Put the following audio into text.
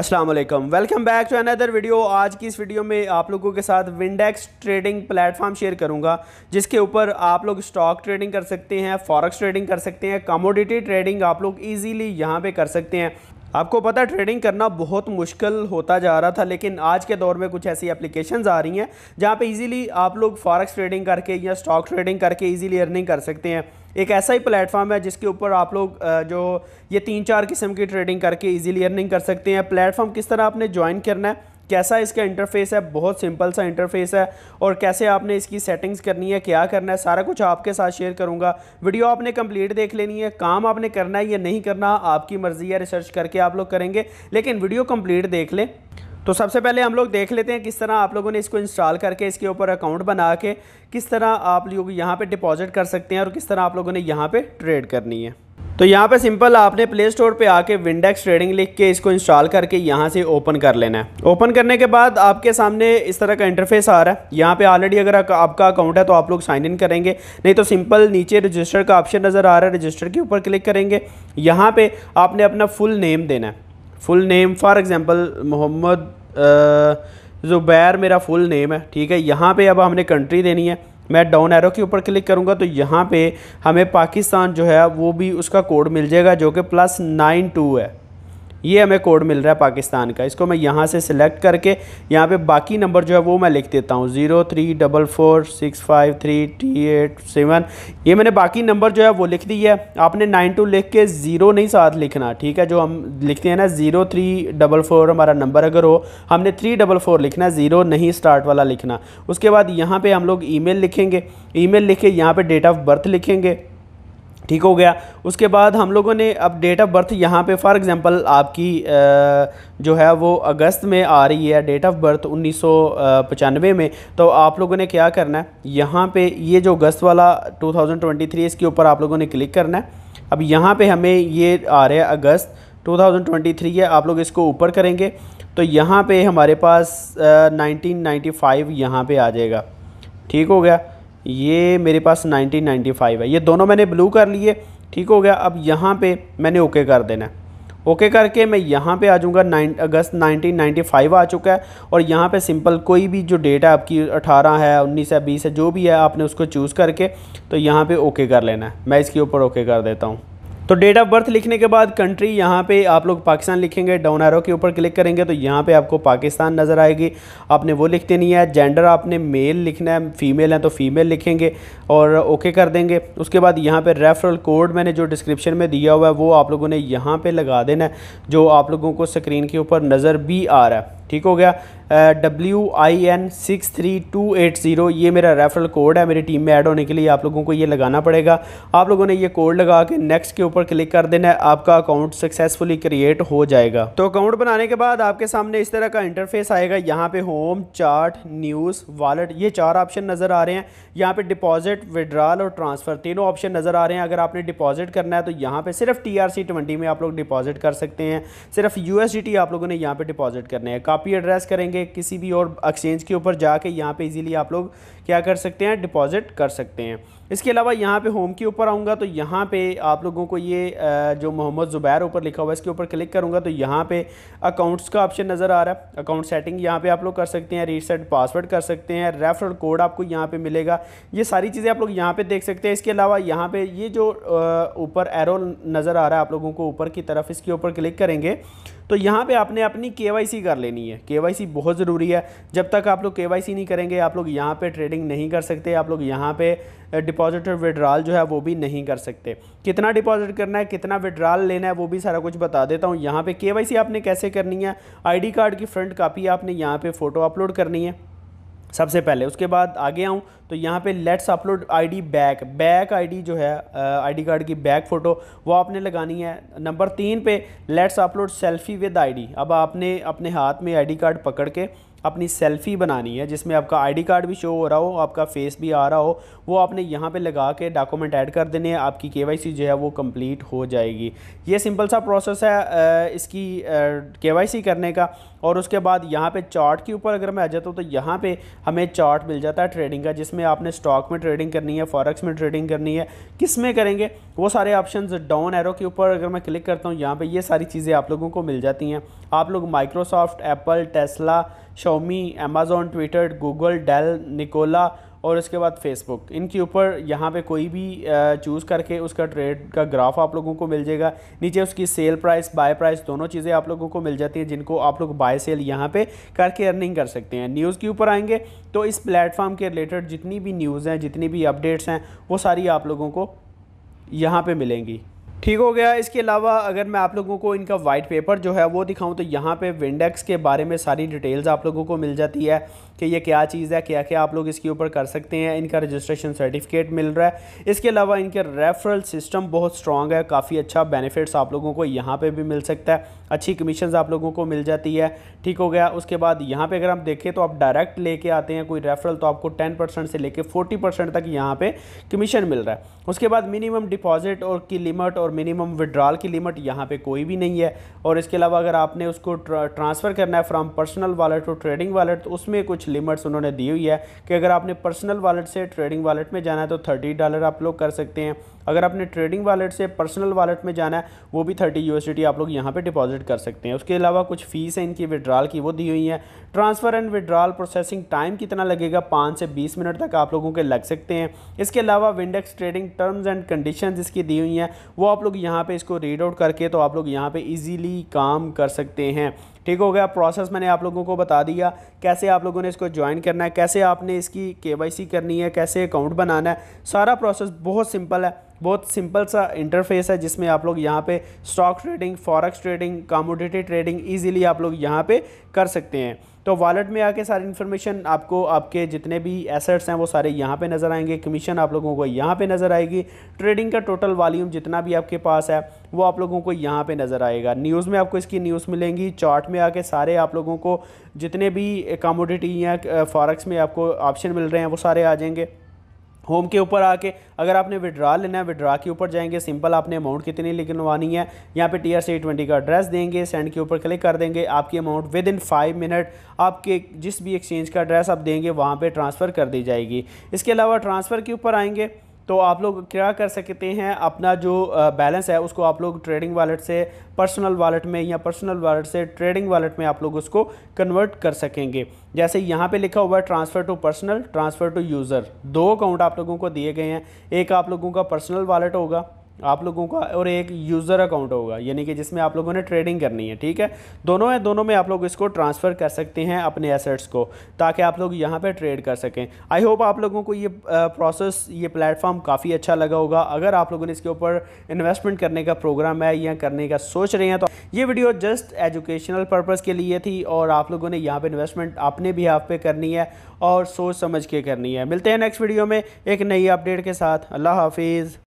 Aslam welcome back to another video आज की इस वीडियो में आप लोगों के साथ विंडेक्स ट्रेडिंग प्लेटफॉर्म शेयर करूंगा जिसके ऊपर आप लोग स्टॉक ट्रेडिंग कर सकते हैं फॉरेक्स ट्रेडिंग कर सकते हैं कमोडिटी ट्रेडिंग आप लोग इजीली यहां पे कर सकते हैं आपको पता ट्रेडिंग करना बहुत मुश्किल होता जा रहा था लेकिन आज के दौर में कुछ ऐसी एप्लीकेशंस आ रही हैं जहाँ पे इजीली आप लोग फॉरेक्स ट्रेडिंग करके या स्टॉक ट्रेडिंग करके इजीली अर्निंग कर सकते हैं एक ऐसा ही प्लेटफॉर्म है जिसके ऊपर आप लोग जो ये तीन चार किस्म की ट्रेडिंग करके इजीली अर्निंग कर सकते हैं प्लेटफॉर्म किस तरह आपने ज्वाइन करना है कैसा इसका इंटरफेस है बहुत सिंपल सा इंटरफेस है और कैसे आपने इसकी सेटिंग्स करनी है क्या करना है सारा कुछ आपके साथ शेयर करूँगा वीडियो आपने कंप्लीट देख लेनी है काम आपने करना है या नहीं करना आपकी मर्जी है रिसर्च करके आप लोग करेंगे लेकिन वीडियो कंप्लीट देख लें तो सबसे पहले हम लोग देख लेते हैं किस तरह आप लोगों ने इसको इंस्टॉल करके इसके ऊपर अकाउंट बना के किस तरह आप लोग यहाँ पर डिपॉजिट कर सकते हैं और किस तरह आप लोगों ने यहाँ पर ट्रेड करनी है तो यहाँ पे सिंपल आपने प्ले स्टोर पे आके विंडेक्स ट्रेडिंग लिख के इसको इंस्टॉल करके यहाँ से ओपन कर लेना है ओपन करने के बाद आपके सामने इस तरह का इंटरफेस आ रहा है यहाँ पे ऑलरेडी अगर आपका अकाउंट है तो आप लोग साइन इन करेंगे नहीं तो सिंपल नीचे रजिस्टर का ऑप्शन नज़र आ रहा है रजिस्टर के ऊपर क्लिक करेंगे यहाँ पर आपने अपना फुल नेम देना है full name for example Mohammad Zubair मेरा फुल नेम है ठीक है यहाँ पर अब हमने कंट्री देनी है मैं डाउन एरो के ऊपर क्लिक करूँगा तो यहाँ पे हमें पाकिस्तान जो है वो भी उसका कोड मिल जाएगा जो कि प्लस नाइन टू है ये हमें कोड मिल रहा है पाकिस्तान का इसको मैं यहाँ से सिलेक्ट करके यहाँ पे बाकी नंबर जो है वो मैं लिख देता हूँ zero three double four six five three T eight seven ये मैंने बाकी नंबर जो है वो लिख दिया है आपने नाइन टू लिख के ज़ीरो नहीं साथ लिखना ठीक है जो हम लिखते हैं ना ज़ीरो थ्री डबल फोर हमारा नंबर अगर हो हमने थ्री डबल फोर लिखना ज़ीरो नहीं स्टार्ट वाला लिखना उसके बाद यहाँ पर हम लोग ई लिखेंगे ई लिख के यहाँ पर डेट ऑफ बर्थ लिखेंगे ठीक हो गया उसके बाद हम लोगों ने अब डेट ऑफ बर्थ यहाँ पे फॉर एग्जांपल आपकी जो है वो अगस्त में आ रही है डेट ऑफ बर्थ उन्नीस में तो आप लोगों ने क्या करना है यहाँ पे ये जो अगस्त वाला 2023 इसके ऊपर आप लोगों ने क्लिक करना है अब यहाँ पे हमें ये आ रहा है अगस्त 2023 है आप लोग इसको ऊपर करेंगे तो यहाँ पर हमारे पास नाइनटीन नाइन्टी यहाँ पर आ जाएगा ठीक हो गया ये मेरे पास 1995 है ये दोनों मैंने ब्लू कर लिए ठीक हो गया अब यहाँ पे मैंने ओके कर देना है ओके करके मैं यहाँ पे आ जाऊँगा नाइन अगस्त 1995 आ चुका है और यहाँ पे सिंपल कोई भी जो डेट है आपकी 18 है 19 है 20 है जो भी है आपने उसको चूज़ करके तो यहाँ पे ओके कर लेना है मैं इसके ऊपर ओके कर देता हूँ तो डेट ऑफ बर्थ लिखने के बाद कंट्री यहाँ पे आप लोग पाकिस्तान लिखेंगे डाउन एरो के ऊपर क्लिक करेंगे तो यहाँ पे आपको पाकिस्तान नज़र आएगी आपने वो लिख देनी है जेंडर आपने मेल लिखना है फीमेल है तो फीमेल लिखेंगे और ओके कर देंगे उसके बाद यहाँ पे रेफरल कोड मैंने जो डिस्क्रिप्शन में दिया हुआ है वो आप लोगों ने यहाँ पर लगा देना है जो आप लोगों को स्क्रीन के ऊपर नज़र भी आ रहा है ठीक हो गया W I N six three two eight zero ये मेरा रेफरल कोड है मेरी टीम में ऐड होने के लिए आप लोगों को ये लगाना पड़ेगा आप लोगों ने ये कोड लगा के नेक्स्ट के ऊपर क्लिक कर देना है आपका अकाउंट सक्सेसफुली क्रिएट हो जाएगा तो अकाउंट बनाने के बाद आपके सामने इस तरह का इंटरफेस आएगा यहाँ पे होम चार्ट न्यूज़ वॉलेट ये चार ऑप्शन नज़र आ रहे हैं यहाँ पे डिपॉजिट विड्रॉल और ट्रांसफ़र तीनों ऑप्शन नज़र आ रहे हैं अगर आपने डिपॉजिट करना है तो यहाँ पर सिर्फ टी आर ट्वेंटी में आप लोग डिपॉजिट कर सकते हैं सिर्फ यू डी टी आप लोगों ने यहाँ पे डिपॉजिट करना है कॉपी एड्रेस करेंगे किसी भी और एक्सचेंज के ऊपर जाके यहाँ पे इजीली आप लोग क्या कर सकते हैं डिपॉजिट कर सकते हैं इसके अलावा यहाँ पे होम के ऊपर आऊँगा तो यहाँ पे आप लोगों को ये जो मोहम्मद ज़ुबैर ऊपर लिखा हुआ है इसके ऊपर क्लिक करूँगा तो यहाँ पे अकाउंट्स का ऑप्शन नज़र आ रहा है अकाउंट सेटिंग यहाँ पे आप लोग कर सकते हैं रीसेट पासवर्ड कर सकते हैं रेफरल कोड आपको यहाँ पे मिलेगा ये सारी चीज़ें आप लोग यहाँ पर देख सकते हैं इसके अलावा यहाँ पर ये जो ऊपर एरो नज़र आ रहा है आप लोगों को ऊपर की तरफ इसके ऊपर क्लिक करेंगे तो यहाँ पे आपने अपनी के कर लेनी है के बहुत ज़रूरी है जब तक आप लोग के नहीं करेंगे आप लोग यहाँ पर ट्रेडिंग नहीं कर सकते आप लोग यहाँ पर डिपॉजिट और विड्रॉल जो है वो भी नहीं कर सकते कितना डिपॉजिट करना है कितना विड्रॉल लेना है वो भी सारा कुछ बता देता हूँ यहाँ पे केवाईसी आपने कैसे करनी है आईडी कार्ड की फ्रंट कापी आपने यहाँ पे फ़ोटो अपलोड करनी है सबसे पहले उसके बाद आगे आऊँ तो यहाँ पे let's upload ID back back ID जो है आईडी कार्ड की बैक फ़ोटो वो आपने लगानी है नंबर तीन पे let's upload selfie with ID अब आपने अपने हाथ में आईडी कार्ड पकड़ के अपनी सेल्फ़ी बनानी है जिसमें आपका आईडी कार्ड भी शो हो रहा हो आपका फेस भी आ रहा हो वो आपने यहाँ पे लगा के डॉक्यूमेंट ऐड कर देने हैं आपकी केवाईसी जो है वो कंप्लीट हो जाएगी ये सिंपल सा प्रोसेस है इसकी केवाईसी करने का और उसके बाद यहाँ पे चार्ट के ऊपर अगर मैं आ जाता हूँ तो यहाँ पर हमें चार्ट मिल जाता है ट्रेडिंग का जिसमें आपने स्टॉक में ट्रेडिंग करनी है फॉरक्स में ट्रेडिंग करनी है किस में करेंगे वो सारे ऑप्शन डाउन एरो के ऊपर अगर मैं क्लिक करता हूँ यहाँ पर ये सारी चीज़ें आप लोगों को मिल जाती हैं आप लोग Microsoft Apple Tesla Xiaomi Amazon Twitter Google Dell Nikola और इसके बाद फेसबुक इनके ऊपर यहाँ पे कोई भी चूज़ करके उसका ट्रेड का ग्राफ आप लोगों को मिल जाएगा नीचे उसकी सेल प्राइस बाय प्राइस दोनों चीज़ें आप लोगों को मिल जाती हैं जिनको आप लोग बाय सेल यहाँ पे करके अर्निंग कर सकते हैं न्यूज़ के ऊपर आएंगे तो इस प्लेटफॉर्म के रिलेटेड जितनी भी न्यूज़ हैं जितनी भी अपडेट्स हैं वो सारी आप लोगों को यहाँ पर मिलेंगी ठीक हो गया इसके अलावा अगर मैं आप लोगों को इनका वाइट पेपर जो है वो दिखाऊं तो यहाँ पे विंडेक्स के बारे में सारी डिटेल्स आप लोगों को मिल जाती है कि ये क्या चीज़ है क्या क्या आप लोग इसके ऊपर कर सकते हैं इनका रजिस्ट्रेशन सर्टिफिकेट मिल रहा है इसके अलावा इनके रेफरल सिस्टम बहुत स्ट्रॉग है काफ़ी अच्छा बेनिफिट्स आप लोगों को यहाँ पर भी मिल सकता है अच्छी कमीशन आप लोगों को मिल जाती है ठीक हो गया उसके बाद यहाँ पर अगर आप देखें तो आप डायरेक्ट लेके आते हैं कोई रेफरल तो आपको टेन परसेंट से लेकर फोर्टी परसेंट तक यहाँ पर कमीशन मिल रहा है उसके बाद मिनिमम डिपॉजिट और की लिमिट और मिनिमम विड्रॉल की लिमिट यहाँ पे कोई भी नहीं है और इसके अलावा अगर आपने उसको ट्रांसफ़र करना है from personal wallet to trading wallet तो उसमें कुछ लिमिट्स उन्होंने दी हुई है कि अगर आपने पर्सनल वॉलेट से ट्रेडिंग वॉलेट में जाना है तो थर्टी डॉलर आप लोग कर सकते हैं अगर आपने ट्रेडिंग वालेट से पर्सनल वालेट में जाना है वो भी थर्टी यू आप लोग यहाँ पर डिपॉजिट कर सकते हैं उसके अलावा कुछ फ़ीस है इनकी विड्रॉल की वो दी हुई है transfer and withdrawal processing time कितना लगेगा पाँच से बीस मिनट तक आप लोगों के लग सकते हैं इसके अलावा Windex trading terms and condition इसकी दी हुई हैं वो आप लोग यहाँ पर इसको रीड आउट करके तो आप लोग यहाँ पर ईजीली काम कर सकते हैं ठीक हो गया प्रोसेस मैंने आप लोगों को बता दिया कैसे आप लोगों ने इसको ज्वाइन करना है कैसे आपने इसकी के करनी है कैसे अकाउंट बनाना है सारा प्रोसेस बहुत सिंपल है बहुत सिंपल सा इंटरफेस है जिसमें आप लोग यहाँ पे stock trading forex trading commodity trading easily आप लोग यहाँ पे कर सकते हैं तो वॉलेट में आके सारी इन्फॉर्मेशन आपको आपके जितने भी एसेट्स हैं वो सारे यहाँ पे नज़र आएंगे कमीशन आप लोगों को यहाँ पे नज़र आएगी ट्रेडिंग का टोटल वॉल्यूम जितना भी आपके पास है वो आप लोगों को यहाँ पे नज़र आएगा न्यूज़ में आपको इसकी न्यूज़ मिलेंगी चार्ट में आके सारे आप लोगों को जितने भी कॉमोडिटी या फॉरेक्स में आपको ऑप्शन मिल रहे हैं वो सारे आ जाएंगे होम के ऊपर आके अगर आपने विड्रा लेना है विड्रा के ऊपर जाएंगे सिंपल आपने अमाउंट कितनी लिखवानी है यहाँ पे टी आर सी ट्वेंटी का एड्रेस देंगे सेंड के ऊपर क्लिक कर देंगे आपकी amount within five minute आपके जिस भी एक्सचेंज का एड्रेस आप देंगे वहाँ पर ट्रांसफ़र कर दी जाएगी इसके अलावा ट्रांसफ़र के ऊपर आएंगे तो आप लोग क्या कर सकते हैं अपना जो बैलेंस है उसको आप लोग ट्रेडिंग वालेट से पर्सनल वालेट में या पर्सनल वालेट से ट्रेडिंग वालेट में आप लोग उसको कन्वर्ट कर सकेंगे जैसे यहाँ पे लिखा हुआ है transfer to personal transfer to user दो अकाउंट आप लोगों को दिए गए हैं एक आप लोगों का पर्सनल वालेट होगा आप लोगों का और एक यूज़र अकाउंट होगा यानी कि जिसमें आप लोगों ने ट्रेडिंग करनी है ठीक है दोनों है दोनों में आप लोग इसको ट्रांसफ़र कर सकते हैं अपने एसेट्स को ताकि आप लोग यहाँ पर ट्रेड कर सकें आई होप आप लोगों को ये प्रोसेस ये प्लेटफॉर्म काफ़ी अच्छा लगा होगा अगर आप लोगों ने इसके ऊपर इन्वेस्टमेंट करने का प्रोग्राम है या करने का सोच रहे हैं तो ये वीडियो जस्ट एजुकेशनल पर्पज़ के लिए थी और आप लोगों ने यहाँ पर इन्वेस्टमेंट अपने भी हाफ पे करनी है और सोच समझ के करनी है मिलते हैं नेक्स्ट वीडियो में एक नई अपडेट के साथ अल्लाह हाफिज़